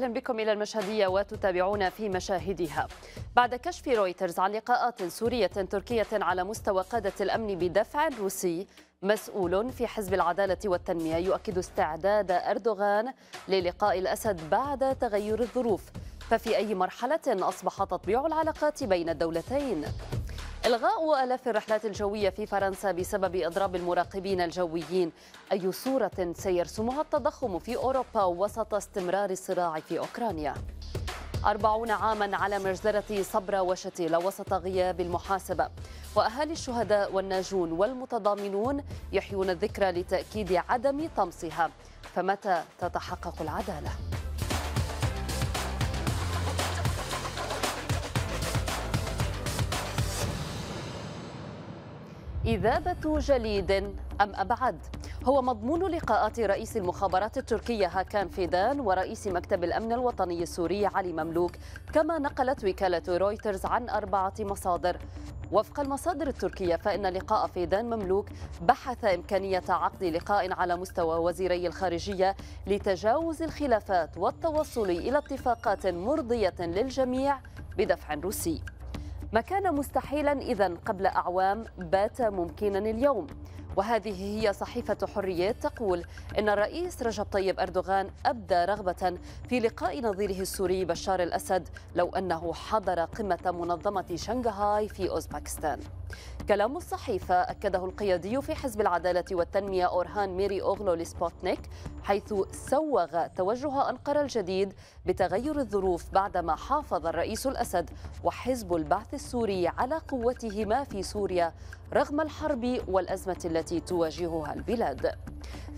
أهلا بكم إلى المشهدية وتتابعون في مشاهدها بعد كشف رويترز عن لقاءات سورية تركية على مستوى قادة الأمن بدفع روسي مسؤول في حزب العدالة والتنمية يؤكد استعداد أردوغان للقاء الأسد بعد تغير الظروف ففي أي مرحلة أصبح تطبيع العلاقات بين الدولتين إلغاء آلاف الرحلات الجوية في فرنسا بسبب إضراب المراقبين الجويين أي صورة سيرسمها التضخم في أوروبا وسط استمرار الصراع في أوكرانيا أربعون عاما على مجزرة صبرا وشتيلة وسط غياب المحاسبة وأهالي الشهداء والناجون والمتضامنون يحيون الذكرى لتأكيد عدم طمسها فمتى تتحقق العداله إذابة جليد أم أبعد هو مضمون لقاءات رئيس المخابرات التركية هاكان فيدان ورئيس مكتب الأمن الوطني السوري علي مملوك كما نقلت وكالة رويترز عن أربعة مصادر وفق المصادر التركية فإن لقاء فيدان مملوك بحث إمكانية عقد لقاء على مستوى وزيري الخارجية لتجاوز الخلافات والتوصل إلى اتفاقات مرضية للجميع بدفع روسي ما كان مستحيلا إذا قبل أعوام بات ممكنا اليوم وهذه هي صحيفة حريات تقول إن الرئيس رجب طيب أردوغان أبدى رغبة في لقاء نظيره السوري بشار الأسد لو أنه حضر قمة منظمة شنغهاي في أوزباكستان كلام الصحيفة أكده القيادي في حزب العدالة والتنمية أورهان ميري أوغلو لسبوتنيك حيث سوغ توجه أنقرة الجديد بتغير الظروف بعدما حافظ الرئيس الأسد وحزب البعث السوري على قوتهما في سوريا رغم الحرب والأزمة التي تواجهها البلاد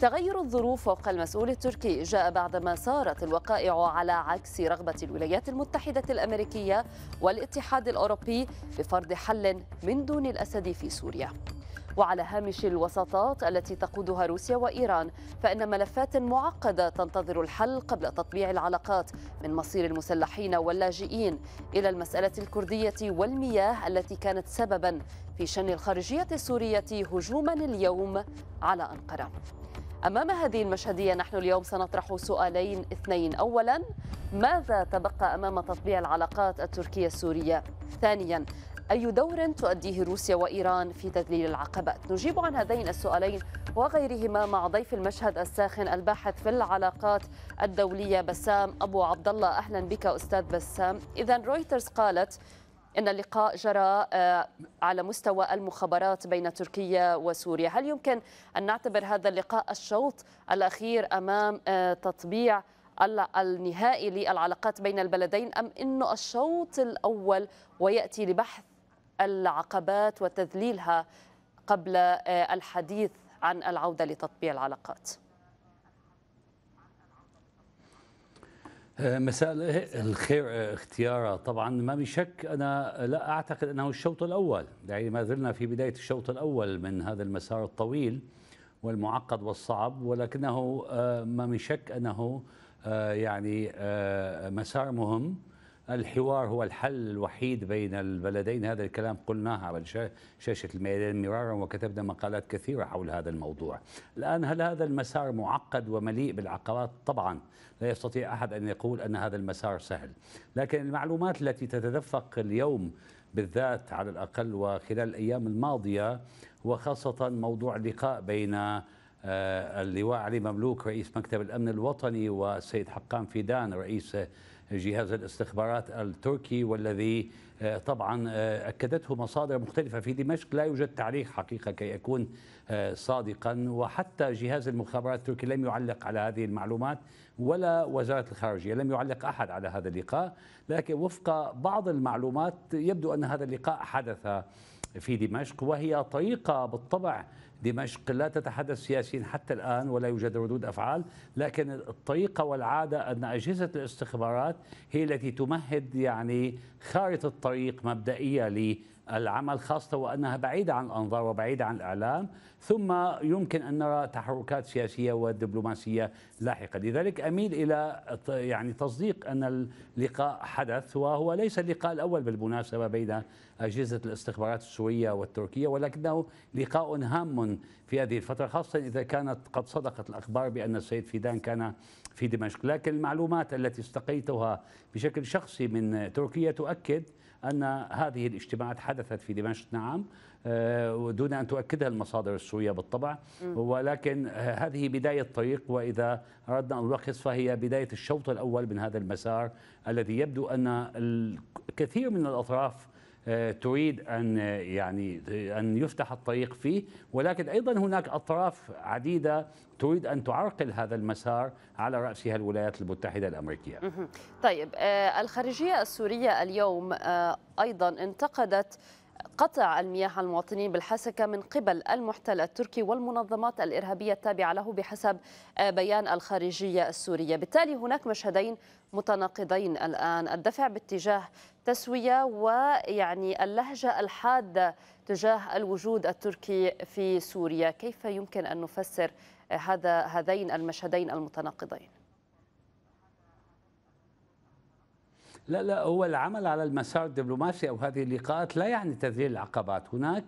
تغير الظروف وفق المسؤول التركي جاء بعدما سارت الوقائع على عكس رغبة الولايات المتحدة الأمريكية والاتحاد الأوروبي بفرض حل من دون الأسد في سوريا وعلى هامش الوساطات التي تقودها روسيا وإيران فإن ملفات معقدة تنتظر الحل قبل تطبيع العلاقات من مصير المسلحين واللاجئين إلى المسألة الكردية والمياه التي كانت سببا في شن الخارجية السورية هجوما اليوم على أنقرة أمام هذه المشهدية نحن اليوم سنطرح سؤالين اثنين أولا ماذا تبقى أمام تطبيع العلاقات التركية السورية؟ ثانيا أي دور تؤديه روسيا وإيران في تذليل العقبات؟ نجيب عن هذين السؤالين وغيرهما مع ضيف المشهد الساخن الباحث في العلاقات الدولية بسام أبو عبد الله أهلا بك أستاذ بسام إذا رويترز قالت إن اللقاء جرى آه، على مستوى المخابرات بين تركيا وسوريا هل يمكن أن نعتبر هذا اللقاء الشوط الأخير أمام آه، تطبيع النهائي للعلاقات بين البلدين أم أنه الشوط الأول ويأتي لبحث العقبات وتذليلها قبل آه، الحديث عن العودة لتطبيع العلاقات آه، مساء الخير آه، اختيارة طبعا ما بشك شك أنا لا أعتقد أنه الشوط الأول يعني ما زلنا في بداية الشوط الأول من هذا المسار الطويل والمعقد والصعب ولكنه ما من شك أنه يعني مسار مهم الحوار هو الحل الوحيد بين البلدين هذا الكلام قلناه على شاشة الميدان مرارا وكتبنا مقالات كثيرة حول هذا الموضوع الآن هل هذا المسار معقد ومليء بالعقبات طبعا لا يستطيع أحد أن يقول أن هذا المسار سهل لكن المعلومات التي تتدفق اليوم بالذات على الأقل وخلال الأيام الماضية وخاصة موضوع اللقاء بين آه، اللواء علي مملوك رئيس مكتب الأمن الوطني والسيد حقان فيدان رئيس جهاز الاستخبارات التركي والذي آه، طبعا آه، أكدته مصادر مختلفة في دمشق لا يوجد تعليق حقيقة كي يكون آه، صادقا وحتى جهاز المخابرات التركي لم يعلق على هذه المعلومات ولا وزارة الخارجية لم يعلق أحد على هذا اللقاء لكن وفق بعض المعلومات يبدو أن هذا اللقاء حدث في دمشق وهي طريقة بالطبع دمشق لا تتحدث سياسيا حتى الآن ولا يوجد ردود أفعال لكن الطريقة والعادة أن أجهزة الاستخبارات هي التي تمهد يعني خارطة طريق مبدئية للعمل خاصة وأنها بعيدة عن الأنظار وبعيدة عن الإعلام ثم يمكن أن نرى تحركات سياسية ودبلوماسية لاحقة لذلك أميل إلى يعني تصديق أن اللقاء حدث وهو ليس اللقاء الأول بالمناسبة بين أجهزة الاستخبارات السورية والتركية ولكنه لقاء هام في هذه الفترة خاصة إذا كانت قد صدقت الأخبار بأن السيد فيدان كان في دمشق لكن المعلومات التي استقيتها بشكل شخصي من تركيا تؤكد أن هذه الاجتماعات حدثت في دمشق نعم آه، دون أن تؤكدها المصادر السورية بالطبع ولكن آه، هذه بداية طريق وإذا أردنا أن نلخص فهي بداية الشوط الأول من هذا المسار الذي يبدو أن الكثير من الأطراف آه، تريد ان آه، يعني ان يفتح الطريق فيه ولكن ايضا هناك اطراف عديده تريد ان تعرقل هذا المسار على راسها الولايات المتحده الامريكيه. طيب آه، الخارجيه السوريه اليوم ايضا انتقدت قطع المياه عن المواطنين بالحسكة من قبل المحتل التركي والمنظمات الإرهابية التابعة له بحسب بيان الخارجية السورية بالتالي هناك مشهدين متناقضين الآن الدفع باتجاه تسوية ويعني اللهجة الحادة تجاه الوجود التركي في سوريا كيف يمكن أن نفسر هذا هذين المشهدين المتناقضين لا لا هو العمل على المسار الدبلوماسي أو هذه اللقاءات لا يعني تذليل العقبات هناك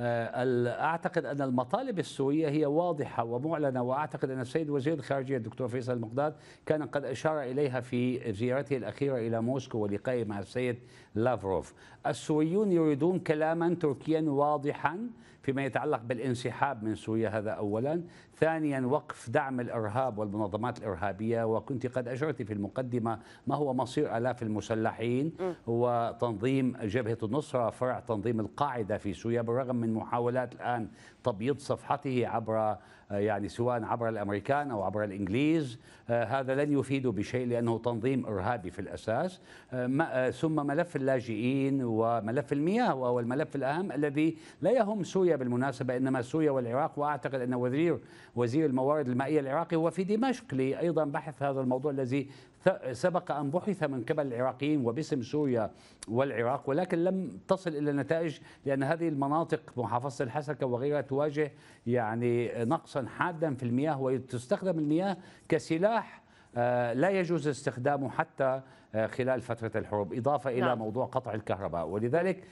آه، أعتقد أن المطالب السورية هي واضحة ومعلنة وأعتقد أن السيد وزير الخارجية الدكتور فيصل المقداد كان قد أشار إليها في زيارته الأخيرة إلى موسكو ولقائه مع السيد لافروف السوريون يريدون كلاما تركيا واضحا فيما يتعلق بالانسحاب من سوريا هذا اولا ثانيا وقف دعم الارهاب والمنظمات الارهابيه وكنت قد اشرت في المقدمه ما هو مصير الاف المسلحين وتنظيم جبهه النصره فرع تنظيم القاعده في سوريا بالرغم من محاولات الان تبييض صفحته عبر آه، يعني سواء عبر الامريكان او عبر الانجليز آه، هذا لن يفيده بشيء لانه تنظيم ارهابي في الاساس آه، ثم ملف اللاجئين وملف المياه وهو الملف الاهم الذي لا يهم سوريا بالمناسبه انما سوريا والعراق واعتقد ان وزير وزير الموارد المائيه العراقي هو في دمشق لايضا بحث هذا الموضوع الذي سبق أن بحث من قبل العراقيين وباسم سوريا والعراق ولكن لم تصل إلى نتائج لأن هذه المناطق محافظة الحسكة وغيرها تواجه يعني نقصا حادا في المياه وتستخدم المياه كسلاح آه، لا يجوز استخدامه حتى آه، خلال فترة الحروب إضافة إلى نعم. موضوع قطع الكهرباء ولذلك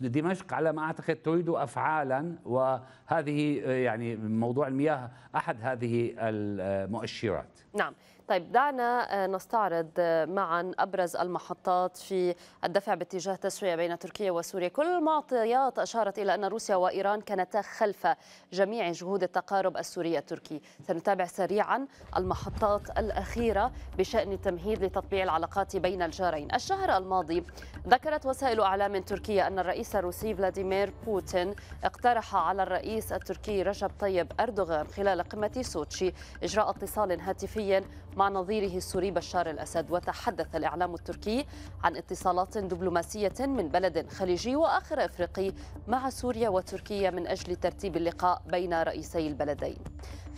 دمشق على ما أعتقد تريد أفعالا وهذه آه، يعني موضوع المياه أحد هذه المؤشرات نعم طيب دعنا آه، نستعرض آه، معا أبرز المحطات في الدفع باتجاه تسوية بين تركيا وسوريا كل المعطيات أشارت إلى أن روسيا وإيران كانتا خلف جميع جهود التقارب السوري التركي سنتابع سريعا المحطات الأخيرة بشأن التمهيد لتطبيع العلاقات بين الجارين الشهر الماضي ذكرت وسائل أعلام تركية أن الرئيس الروسي فلاديمير بوتين اقترح على الرئيس التركي رجب طيب أردوغان خلال قمة سوتشي إجراء اتصال هاتفي مع نظيره السوري بشار الأسد وتحدث الإعلام التركي عن اتصالات دبلوماسية من بلد خليجي وآخر إفريقي مع سوريا وتركيا من أجل ترتيب اللقاء بين رئيسي البلدين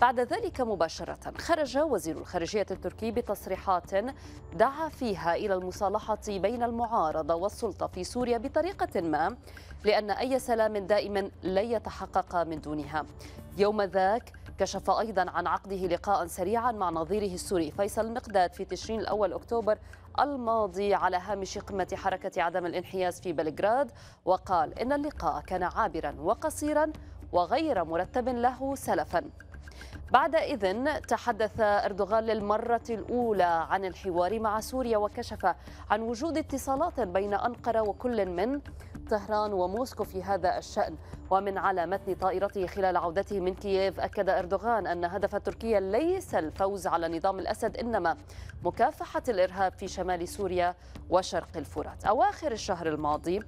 بعد ذلك مباشرة خرج وزير الخارجية التركي بتصريحات دعا فيها إلى المصالحة بين المعارضة والسلطة في سوريا بطريقة ما لأن أي سلام دائم لن يتحقق من دونها يوم ذاك كشف أيضا عن عقده لقاء سريعا مع نظيره السوري فيصل المقداد في تشرين الأول أكتوبر الماضي على هامش قمة حركة عدم الانحياز في بلغراد وقال إن اللقاء كان عابرا وقصيرا وغير مرتب له سلفا بعد إذن تحدث أردوغان للمرة الأولى عن الحوار مع سوريا وكشف عن وجود اتصالات بين أنقرة وكل من طهران وموسكو في هذا الشأن ومن على متن طائرته خلال عودته من كييف أكد أردوغان أن هدف تركيا ليس الفوز على نظام الأسد إنما مكافحة الإرهاب في شمال سوريا وشرق الفرات أواخر الشهر الماضي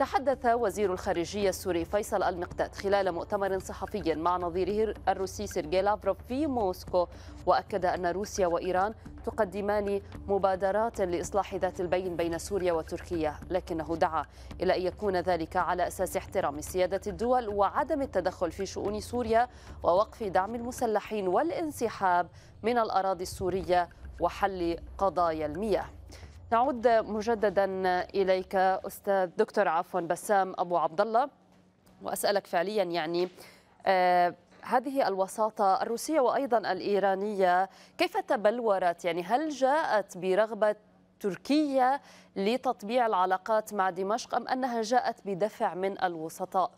تحدث وزير الخارجية السوري فيصل المقداد خلال مؤتمر صحفي مع نظيره الروسي سيرجي لافروف في موسكو وأكد أن روسيا وإيران تقدمان مبادرات لإصلاح ذات البين بين سوريا وتركيا لكنه دعا إلى أن يكون ذلك على أساس احترام سيادة الدول وعدم التدخل في شؤون سوريا ووقف دعم المسلحين والانسحاب من الأراضي السورية وحل قضايا المياه نعود مجددا اليك استاذ دكتور عفوا بسام ابو عبد الله واسالك فعليا يعني آه، هذه الوساطة الروسية وأيضا الإيرانية كيف تبلورت يعني هل جاءت برغبة تركيا لتطبيع العلاقات مع دمشق أم أنها جاءت بدفع من الوسطاء؟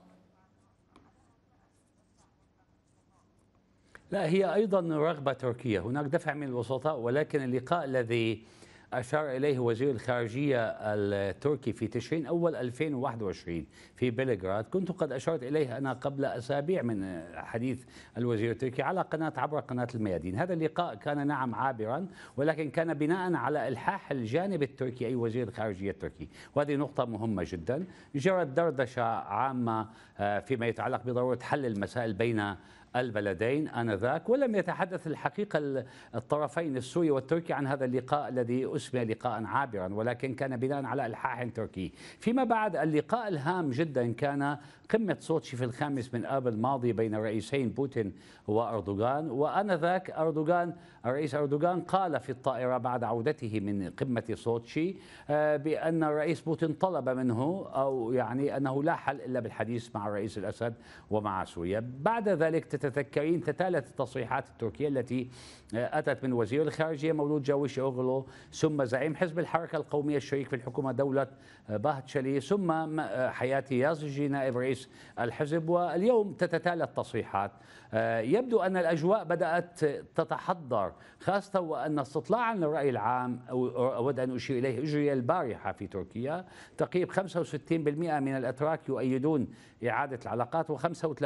لا هي أيضا رغبة تركية هناك دفع من الوسطاء ولكن اللقاء الذي أشار إليه وزير الخارجية التركي في تشرين أول 2021 في بلغراد كنت قد أشرت إليه أنا قبل أسابيع من حديث الوزير التركي على قناة عبر قناة الميادين هذا اللقاء كان نعم عابرا ولكن كان بناء على إلحاح الجانب التركي أي وزير الخارجية التركي وهذه نقطة مهمة جدا جرت دردشة عامة آه، فيما يتعلق بضرورة حل المسائل بين البلدين آنذاك ولم يتحدث الحقيقة الطرفين السوري والتركي عن هذا اللقاء الذي أسمي لقاء عابرا ولكن كان بناء على إلحاح تركي فيما بعد اللقاء الهام جدا كان قمة سوتشي في الخامس من آب الماضي بين الرئيسين بوتين وأردوغان وآنذاك أردوغان الرئيس أردوغان قال في الطائرة بعد عودته من قمة سوتشي آه، بأن الرئيس بوتين طلب منه أو يعني أنه لا حل إلا بالحديث مع الرئيس الأسد ومع سوريا بعد ذلك تتذكرين تتالت التصريحات التركية التي آه، أتت من وزير الخارجية مولود جاويش أوغلو ثم زعيم حزب الحركة القومية الشريك في الحكومة دولة باهتشلي ثم آه، حياتي يازجي نائب رئيس الحزب واليوم تتتالى التصريحات آه، يبدو أن الأجواء بدأت تتحضر خاصة وأن استطلاعا للرأي العام أود أن أشير إليه أجري البارحة في تركيا تقريب 65% من الأتراك يؤيدون إعادة العلاقات و35%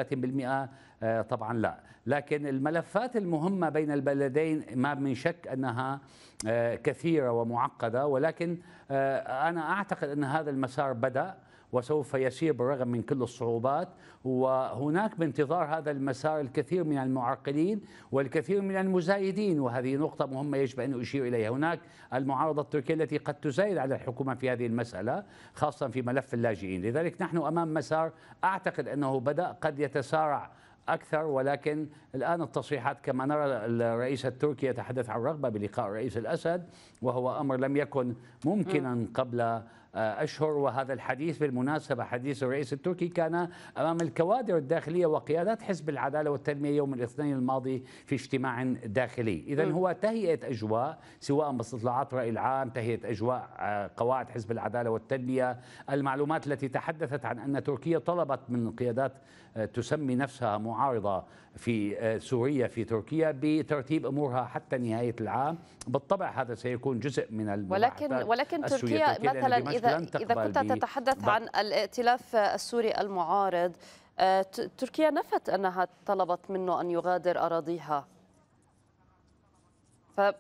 آه، طبعا لا لكن الملفات المهمة بين البلدين ما من شك أنها آه، كثيرة ومعقدة ولكن آه، أنا أعتقد أن هذا المسار بدأ وسوف يسير بالرغم من كل الصعوبات وهناك بانتظار هذا المسار الكثير من المعرقلين والكثير من المزايدين وهذه نقطة مهمة يجب أن أشير إليها هناك المعارضة التركية التي قد تزايد على الحكومة في هذه المسألة خاصة في ملف اللاجئين لذلك نحن أمام مسار أعتقد أنه بدأ قد يتسارع أكثر ولكن الآن التصريحات كما نرى الرئيس التركي يتحدث عن رغبة بلقاء الرئيس الأسد وهو أمر لم يكن ممكنا قبل أشهر وهذا الحديث بالمناسبة حديث الرئيس التركي كان أمام الكوادر الداخلية وقيادات حزب العدالة والتنمية يوم الاثنين الماضي في اجتماع داخلي إذا هو تهيئة أجواء سواء باستطلاعات الرأي العام تهيئة أجواء آه، قواعد حزب العدالة والتنمية المعلومات التي تحدثت عن أن تركيا طلبت من قيادات آه، تسمي نفسها معارضة في آه، سوريا في تركيا بترتيب أمورها حتى نهاية العام بالطبع هذا سيكون جزء من ولكن ولكن تركيا مثلا إذا إذا, لن إذا كنت تتحدث عن الائتلاف السوري المعارض آه، تركيا نفت أنها طلبت منه أن يغادر أراضيها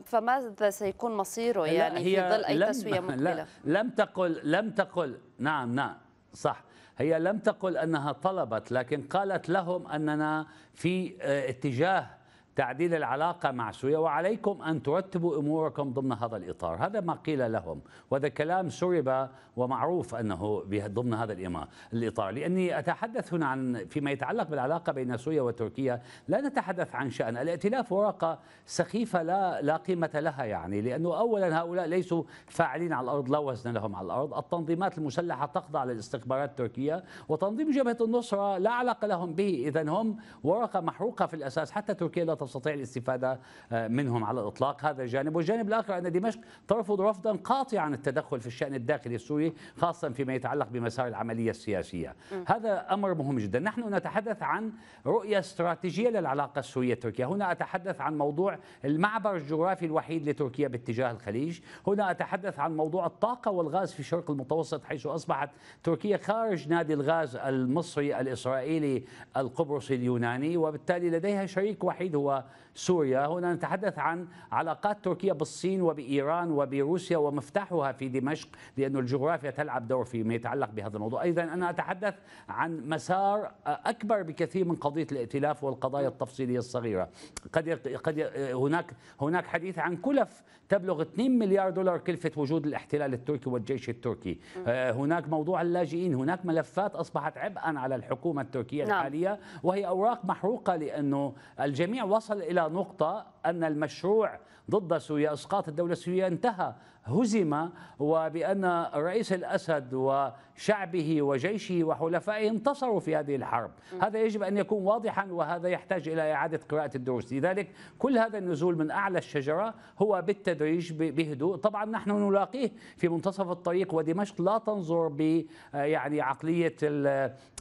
فماذا سيكون مصيره يعني في ظل أي لم تسوية مقبلة لم تقل لم تقل نعم نعم صح هي لم تقل أنها طلبت لكن قالت لهم أننا في آه، اتجاه تعديل العلاقة مع سوريا وعليكم أن ترتبوا أموركم ضمن هذا الإطار هذا ما قيل لهم وهذا كلام سرب ومعروف أنه ضمن هذا الإطار لأني أتحدث هنا عن فيما يتعلق بالعلاقة بين سوريا وتركيا لا نتحدث عن شأن الائتلاف ورقة سخيفة لا, لا قيمة لها يعني لأنه أولا هؤلاء ليسوا فاعلين على الأرض لا وزن لهم على الأرض التنظيمات المسلحة تخضع للاستخبارات التركية وتنظيم جبهة النصرة لا علاقة لهم به إذا هم ورقة محروقة في الأساس حتى تركيا لا تستطيع الاستفادة آه، منهم على الإطلاق هذا جانب والجانب الآخر أن دمشق ترفض رفضا قاطعا التدخل في الشأن الداخلي السوري خاصة فيما يتعلق بمسار العملية السياسية هذا أمر مهم جدا نحن نتحدث عن رؤية استراتيجية للعلاقة السورية تركيا هنا أتحدث عن موضوع المعبر الجغرافي الوحيد لتركيا باتجاه الخليج هنا أتحدث عن موضوع الطاقة والغاز في الشرق المتوسط حيث أصبحت تركيا خارج نادي الغاز المصري الإسرائيلي القبرصي اليوناني وبالتالي لديها شريك وحيد هو وسوريا هنا نتحدث عن علاقات تركيا بالصين وبإيران وبروسيا ومفتاحها في دمشق لأن الجغرافيا تلعب دور فيما يتعلق بهذا الموضوع أيضا أنا أتحدث عن مسار أكبر بكثير من قضية الائتلاف والقضايا التفصيلية الصغيرة قد قد هناك هناك حديث عن كلف تبلغ 2 مليار دولار كلفة وجود الاحتلال التركي والجيش التركي آه، هناك موضوع اللاجئين هناك ملفات أصبحت عبئا على الحكومة التركية نعم. الحالية وهي أوراق محروقة لأنه الجميع وصل وصل إلى نقطة أن المشروع ضد سوريا إسقاط الدولة السورية انتهى هزم وبأن رئيس الأسد وشعبه وجيشه وحلفائه انتصروا في هذه الحرب هذا يجب أن يكون واضحا وهذا يحتاج إلى إعادة قراءة الدروس لذلك كل هذا النزول من أعلى الشجرة هو بالتدريج بهدوء طبعا نحن نلاقيه في منتصف الطريق ودمشق لا تنظر ب يعني عقلية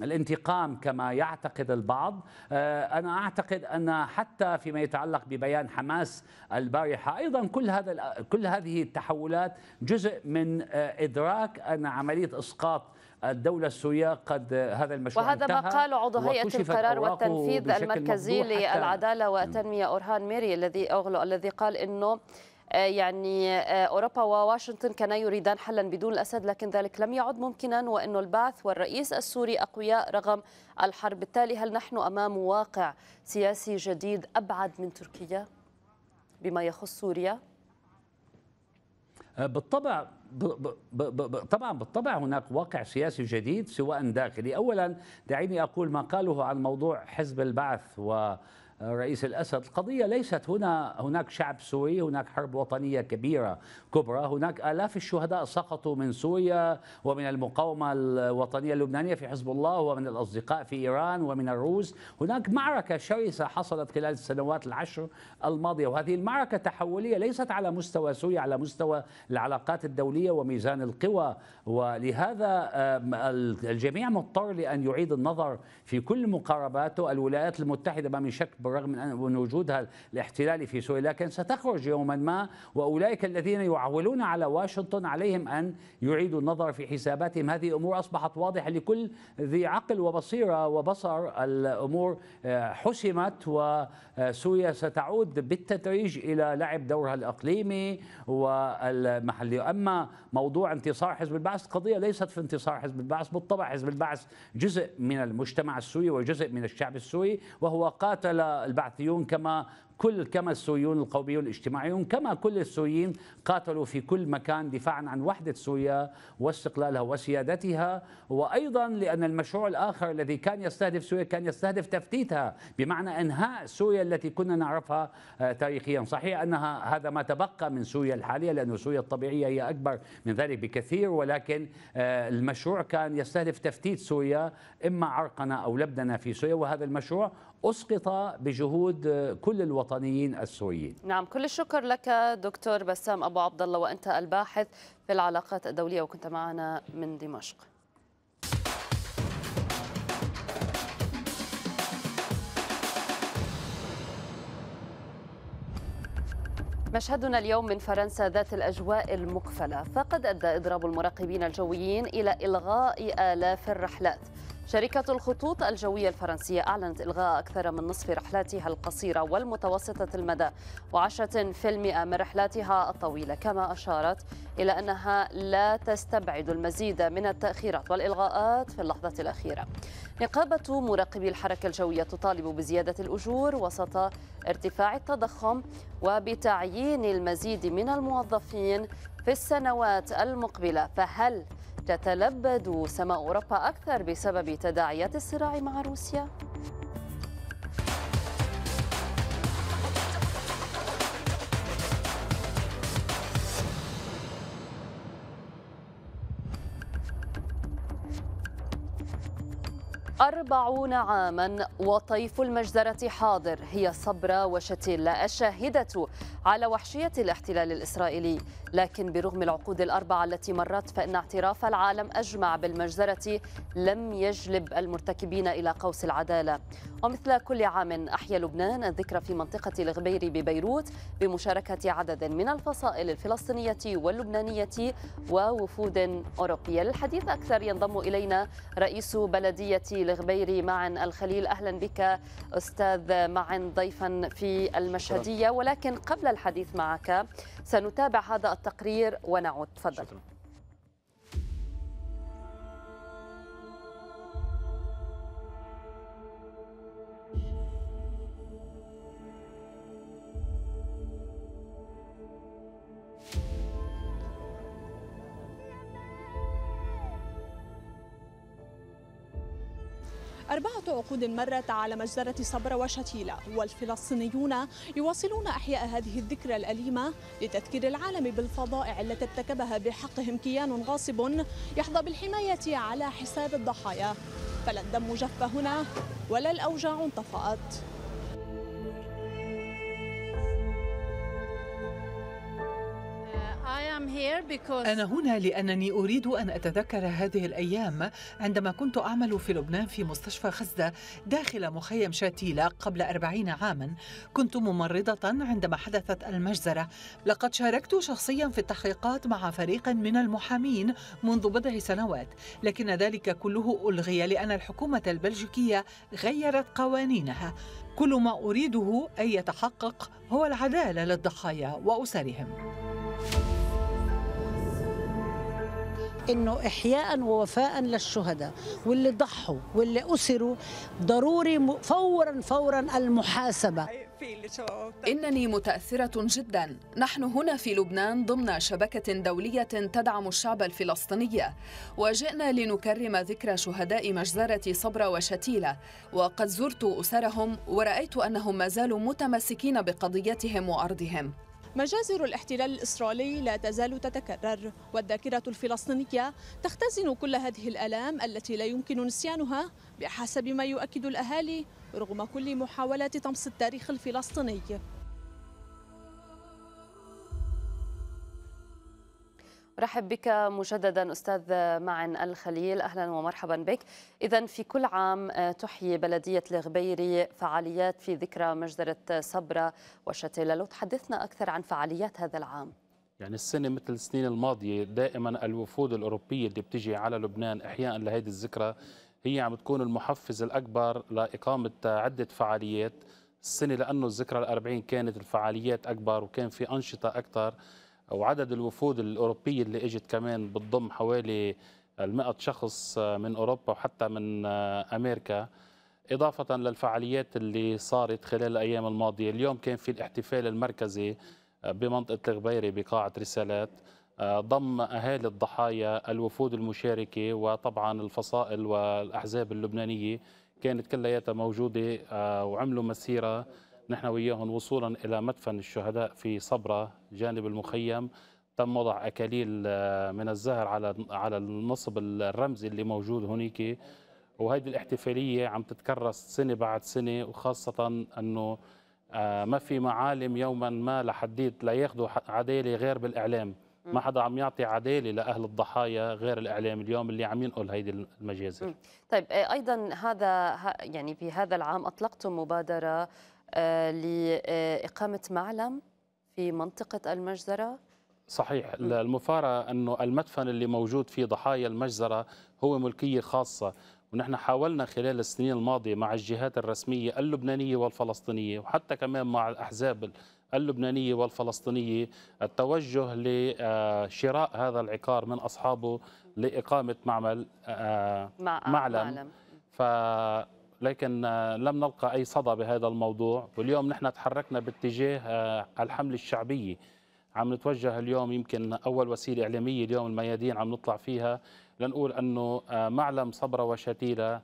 الانتقام كما يعتقد البعض آه، أنا أعتقد أن حتى فيما يتعلق ببيان حماس البارحة أيضا كل هذا كل هذه التحولات الدولات جزء من آه، إدراك أن عملية إسقاط الدولة السورية قد آه، هذا المشروع وهذا انتهى ما قاله عضو هيئة القرار والتنفيذ المركزي للعدالة والتنمية أورهان ميري الذي أغلو الذي قال أنه آه، يعني أوروبا وواشنطن كانا يريدان حلا بدون الأسد لكن ذلك لم يعد ممكنا وأنه البعث والرئيس السوري أقوياء رغم الحرب بالتالي هل نحن أمام واقع سياسي جديد أبعد من تركيا بما يخص سوريا؟ آه، بالطبع طبعا بالطبع هناك واقع سياسي جديد سواء داخلي اولا دعيني اقول ما قاله عن موضوع حزب البعث و رئيس الأسد القضية ليست هنا هناك شعب سوري هناك حرب وطنية كبيرة كبرى هناك آلاف الشهداء سقطوا من سوريا ومن المقاومة الوطنية اللبنانية في حزب الله ومن الأصدقاء في إيران ومن الروس هناك معركة شرسة حصلت خلال السنوات العشر الماضية وهذه المعركة تحولية ليست على مستوى سوريا على مستوى العلاقات الدولية وميزان القوى ولهذا الجميع مضطر لأن يعيد النظر في كل مقارباته الولايات المتحدة ما من شك بالرغم من أن وجودها الاحتلالي في سوريا لكن ستخرج يوما ما وأولئك الذين يعولون على واشنطن عليهم أن يعيدوا النظر في حساباتهم هذه أمور أصبحت واضحة لكل ذي عقل وبصيرة وبصر الأمور آه، حسمت وسوريا ستعود بالتدريج إلى لعب دورها الإقليمي والمحلي أما موضوع انتصار حزب البعث قضية ليست في انتصار حزب البعث بالطبع حزب البعث جزء من المجتمع السوري وجزء من الشعب السوري وهو قاتل البعثيون كما كل كما السوريون القوميون الاجتماعيون كما كل السوريين قاتلوا في كل مكان دفاعا عن وحدة سوريا واستقلالها وسيادتها وأيضا لأن المشروع الآخر الذي كان يستهدف سوريا كان يستهدف تفتيتها بمعنى إنهاء سوريا التي كنا نعرفها آه، تاريخيا صحيح أنها هذا ما تبقى من سوريا الحالية لأن سوريا الطبيعية هي أكبر من ذلك بكثير ولكن آه، المشروع كان يستهدف تفتيت سوريا إما عرقنا أو لبننا في سوريا وهذا المشروع أسقط بجهود كل الوطنيين السوريين نعم كل الشكر لك دكتور بسام أبو عبد الله وأنت الباحث في العلاقات الدولية وكنت معنا من دمشق مشهدنا اليوم من فرنسا ذات الأجواء المقفلة فقد أدى إضراب المراقبين الجويين إلى إلغاء آلاف الرحلات شركة الخطوط الجوية الفرنسية أعلنت إلغاء أكثر من نصف رحلاتها القصيرة والمتوسطة المدى وعشرة في المئة من رحلاتها الطويلة كما أشارت إلى أنها لا تستبعد المزيد من التأخيرات والإلغاءات في اللحظة الأخيرة نقابة مراقبي الحركة الجوية تطالب بزيادة الأجور وسط ارتفاع التضخم وبتعيين المزيد من الموظفين في السنوات المقبلة فهل تتلبد سماء أوروبا أكثر بسبب تداعيات الصراع مع روسيا؟ أربعون عاما وطيف المجزرة حاضر هي صبرة وشتيلة الشاهدة على وحشية الاحتلال الإسرائيلي لكن برغم العقود الأربعة التي مرت فإن اعتراف العالم أجمع بالمجزرة لم يجلب المرتكبين إلى قوس العدالة ومثل كل عام أحيا لبنان الذكرى في منطقة الغبير ببيروت بمشاركة عدد من الفصائل الفلسطينية واللبنانية ووفود أوروبية للحديث أكثر ينضم إلينا رئيس بلدية الغبيري معن الخليل أهلا بك أستاذ معن ضيفا في المشهدية ولكن قبل الحديث معك سنتابع هذا التقرير ونعود تفضل شكرا. أربعة عقود مرت على مجزرة صبرا وشتيلة والفلسطينيون يواصلون إحياء هذه الذكرى الأليمة لتذكير العالم بالفظائع التي ارتكبها بحقهم كيان غاصب يحظى بالحماية على حساب الضحايا فلا الدم جف هنا ولا الأوجاع انطفأت أنا هنا لأنني أريد أن أتذكر هذه الأيام عندما كنت أعمل في لبنان في مستشفى خزة داخل مخيم شاتيلا قبل أربعين عاما كنت ممرضة عندما حدثت المجزرة لقد شاركت شخصيا في التحقيقات مع فريق من المحامين منذ بضع سنوات لكن ذلك كله ألغي لأن الحكومة البلجيكية غيرت قوانينها كل ما أريده أن يتحقق هو العدالة للضحايا وأسرهم انه احياء ووفاء للشهداء واللي ضحوا واللي اسروا ضروري فورا فورا المحاسبه انني متاثره جدا نحن هنا في لبنان ضمن شبكه دوليه تدعم الشعب الفلسطيني وجئنا لنكرم ذكرى شهداء مجزره صبرا وشتيله وقد زرت اسرهم ورايت انهم ما زالوا متمسكين بقضيتهم وارضهم مجازر الاحتلال الإسرائيلي لا تزال تتكرر والذاكرة الفلسطينية تختزن كل هذه الآلام التي لا يمكن نسيانها بحسب ما يؤكد الأهالي رغم كل محاولات طمس التاريخ الفلسطيني رحب بك مجددا استاذ معن الخليل اهلا ومرحبا بك اذا في كل عام آه، تحيي بلديه الغبيري فعاليات في ذكرى مجزره صبره وشتيله لو تحدثنا اكثر عن فعاليات هذا العام يعني السنه مثل السنين الماضيه دائما الوفود الاوروبيه اللي بتجي على لبنان احياء لهذه الذكرى هي عم تكون المحفز الاكبر لاقامه عده فعاليات السنه لانه الذكرى ال40 كانت الفعاليات اكبر وكان في انشطه اكثر او عدد الوفود الاوروبيه اللي اجت كمان بتضم حوالي ال شخص من اوروبا وحتى من امريكا اضافه للفعاليات اللي صارت خلال الايام الماضيه اليوم كان في الاحتفال المركزي بمنطقه الغبيري بقاعه رسالات ضم اهالي الضحايا الوفود المشاركه وطبعا الفصائل والاحزاب اللبنانيه كانت كلياتها موجوده آه، وعملوا مسيره نحن وياهم وصولا إلى مدفن الشهداء في صبرة جانب المخيم تم وضع أكاليل آه، من الزهر على على النصب الرمزي اللي موجود هنيك وهذه الاحتفالية عم تتكرس سنة بعد سنة وخاصة أنه آه، ما في معالم يوما ما لحديت لا ياخذوا عداله غير بالاعلام ما حدا عم يعطي عداله لاهل الضحايا غير الاعلام اليوم اللي عم ينقل هيدي المجازر طيب آه، ايضا هذا يعني في هذا العام اطلقتم مبادره آه، لإقامة معلم في منطقة المجزرة صحيح المفارقة أنه المدفن اللي موجود فيه ضحايا المجزرة هو ملكية خاصة ونحن حاولنا خلال السنين الماضية مع الجهات الرسمية اللبنانية والفلسطينية وحتى كمان مع الأحزاب اللبنانية والفلسطينية التوجه لشراء هذا العقار من أصحابه لإقامة معمل آه، معلم, معلم. ف لكن آه، لم نلقى أي صدى بهذا الموضوع واليوم نحن تحركنا باتجاه آه، الحملة الشعبية عم نتوجه اليوم يمكن أول وسيلة إعلامية اليوم الميادين عم نطلع فيها لنقول أنه آه، معلم صبرة وشتيلة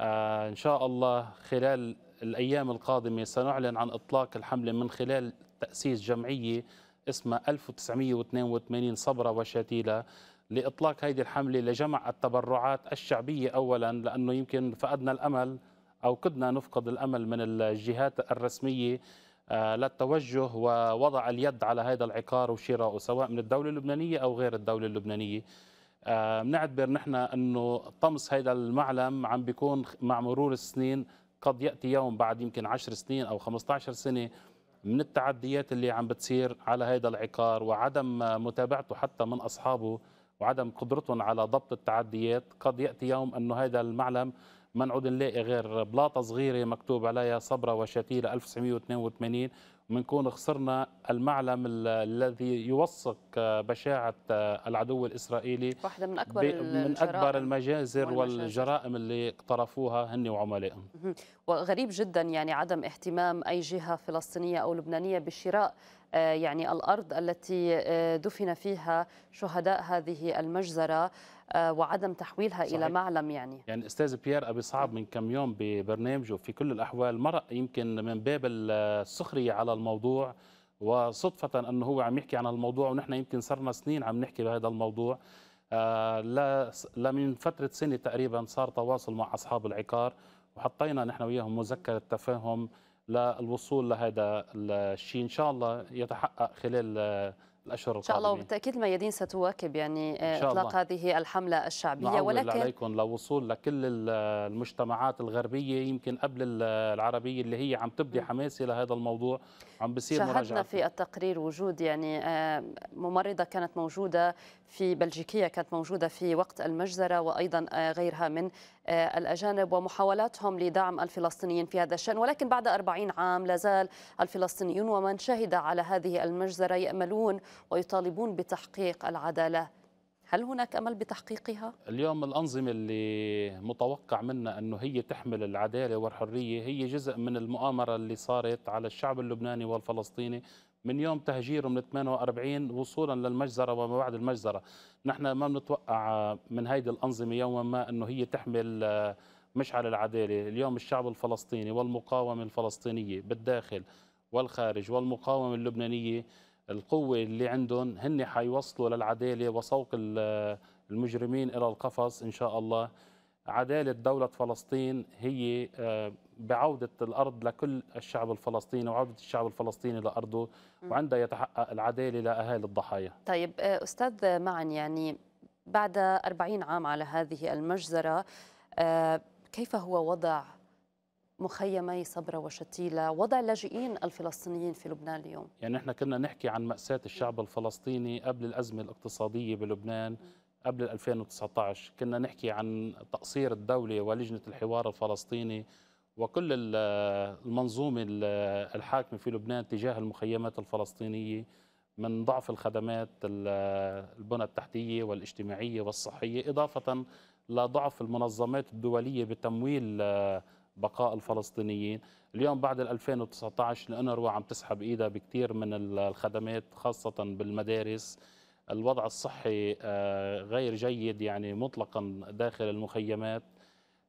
إن شاء الله خلال الأيام القادمة سنعلن عن إطلاق الحملة من خلال تأسيس جمعية اسمها 1982 صبرة وشتيلة لإطلاق هذه الحملة لجمع التبرعات الشعبية أولا لأنه يمكن فقدنا الأمل أو كدنا نفقد الأمل من الجهات الرسمية آه، للتوجه ووضع اليد على هذا العقار وشراءه سواء من الدولة اللبنانية أو غير الدولة اللبنانية بنعتبر آه، نحن أنه طمس هذا المعلم عم بيكون مع مرور السنين قد يأتي يوم بعد يمكن 10 سنين أو 15 سنة من التعديات اللي عم بتصير على هذا العقار وعدم متابعته حتى من أصحابه وعدم قدرتهم على ضبط التعديات قد يأتي يوم أنه هذا المعلم ما نعود نلاقي غير بلاطة صغيرة مكتوب عليها صبرة وشتيلة 1982 وبنكون خسرنا المعلم الذي يوثق بشاعة العدو الإسرائيلي واحدة من أكبر من أكبر المجازر والجرائم اللي اقترفوها هن وعملائهم وغريب جدا يعني عدم اهتمام أي جهة فلسطينية أو لبنانية بشراء آه، يعني الأرض التي آه، دفن فيها شهداء هذه المجزرة آه، وعدم تحويلها صحيح. إلى معلم يعني يعني أستاذ بيير أبي صعب نعم. من كم يوم ببرنامجه في كل الأحوال مرق يمكن من باب السخرية على الموضوع وصدفة أنه هو عم يحكي عن الموضوع ونحن يمكن صرنا سنين عم نحكي بهذا الموضوع لمن لا من فترة سنة تقريبا صار تواصل مع أصحاب العقار وحطينا نحن وياهم مذكرة تفاهم للوصول لهذا الشيء ان شاء الله يتحقق خلال الاشهر القادمه ان شاء الله وبالتاكيد ميادين ستواكب يعني اطلاق هذه الحمله الشعبيه ولكن عليكم لوصول لكل المجتمعات الغربيه يمكن قبل العربيه اللي هي عم تبدي حماسه لهذا الموضوع عم بصير شاهدنا في التقرير وجود يعني آه، ممرضه كانت موجوده في بلجيكيه كانت موجوده في وقت المجزره وايضا آه، غيرها من آه، الأجانب ومحاولاتهم لدعم الفلسطينيين في هذا الشأن ولكن بعد أربعين عام لازال الفلسطينيون ومن شهد على هذه المجزرة يأملون ويطالبون بتحقيق العدالة هل هناك امل بتحقيقها اليوم الانظمه اللي متوقع منا انه هي تحمل العداله والحريه هي جزء من المؤامره اللي صارت على الشعب اللبناني والفلسطيني من يوم تهجيره من 48 وصولا للمجزره وما بعد المجزره نحن ما بنتوقع من هيدي الانظمه يوما ما انه هي تحمل مشعل العداله اليوم الشعب الفلسطيني والمقاومه الفلسطينيه بالداخل والخارج والمقاومه اللبنانيه القوه اللي عندهم هن حيوصلوا للعداله وسوق المجرمين الى القفص ان شاء الله عداله دوله فلسطين هي آه، بعوده الارض لكل الشعب الفلسطيني وعوده الشعب الفلسطيني لارضه وعندها يتحقق العداله لاهالي الضحايا طيب آه، استاذ معا يعني بعد 40 عام على هذه المجزره آه، كيف هو وضع مخيمي صبرا وشتيلة وضع اللاجئين الفلسطينيين في لبنان اليوم يعني احنا كنا نحكي عن مأساة الشعب الفلسطيني قبل الأزمة الاقتصادية بلبنان قبل 2019 كنا نحكي عن تقصير الدولة ولجنة الحوار الفلسطيني وكل المنظومة الحاكمة في لبنان تجاه المخيمات الفلسطينية من ضعف الخدمات البنى التحتية والاجتماعية والصحية إضافة لضعف المنظمات الدولية بتمويل بقاء الفلسطينيين اليوم بعد 2019 الأنروا عم تسحب إيدها بكثير من الخدمات خاصة بالمدارس الوضع الصحي آه، غير جيد يعني مطلقا داخل المخيمات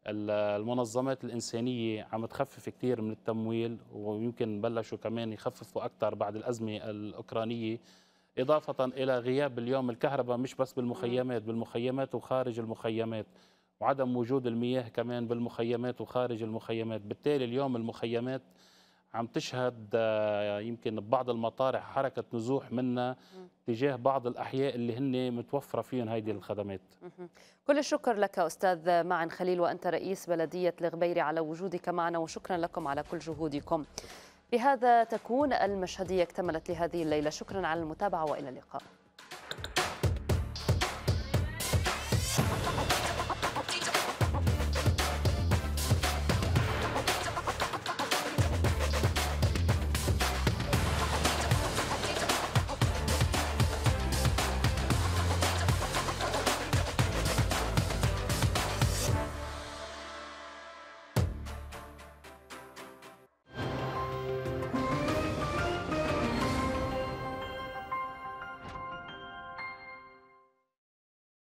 المنظمات الإنسانية عم تخفف كثير من التمويل ويمكن بلشوا كمان يخففوا أكثر بعد الأزمة الأوكرانية إضافة إلى غياب اليوم الكهرباء مش بس بالمخيمات بالمخيمات وخارج المخيمات وعدم وجود المياه كمان بالمخيمات وخارج المخيمات بالتالي اليوم المخيمات عم تشهد آه، يمكن ببعض المطارح حركة نزوح منا تجاه بعض الأحياء اللي هن متوفرة فيهم هيدي الخدمات كل الشكر لك أستاذ معن خليل وأنت رئيس بلدية الغبيري على وجودك معنا وشكرا لكم على كل جهودكم بهذا تكون المشهدية اكتملت لهذه الليلة شكرا على المتابعة وإلى اللقاء